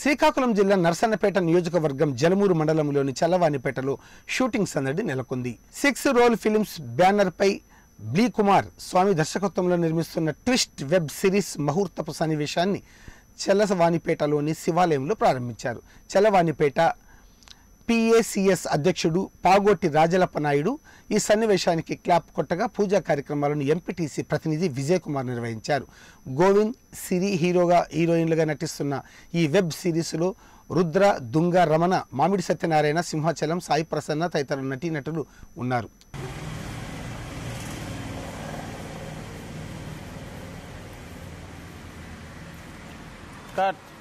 శ్రీకాకుళం జిల్లా నర్సన్నపేట నియోజకవర్గం జలమూరు మండలంలోని చల్లవాణిపేటలో షూటింగ్ సందడి నెలకొంది సిక్స్ రోల్ ఫిలిమ్స్ పై బ్లీ కుమార్ స్వామి దర్శకత్వంలో నిర్మిస్తున్న ట్విస్ట్ వెబ్ సిరీస్ ముహూర్తపు సన్నివేశాన్ని చల్లవానిపేటలోని శివాలయంలో ప్రారంభించారు చల్లవానిపేట పిఏసిఎస్ అధ్యక్షుడు పాగోటి రాజలప్ప నాయుడు ఈ సన్నివేశానికి క్లాప్ కొట్టగా పూజా కార్యక్రమాలను ఎంపీటీసీ ప్రతినిధి విజయ్ కుమార్ నిర్వహించారు గోవింద్ సిరి హీరోగా హీరోయిన్లుగా నటిస్తున్న ఈ వెబ్ సిరీస్లో రుద్ర దుంగ రమణ మామిడి సత్యనారాయణ సింహాచలం సాయి ప్రసన్న తదితర నటీనటులు ఉన్నారు కట్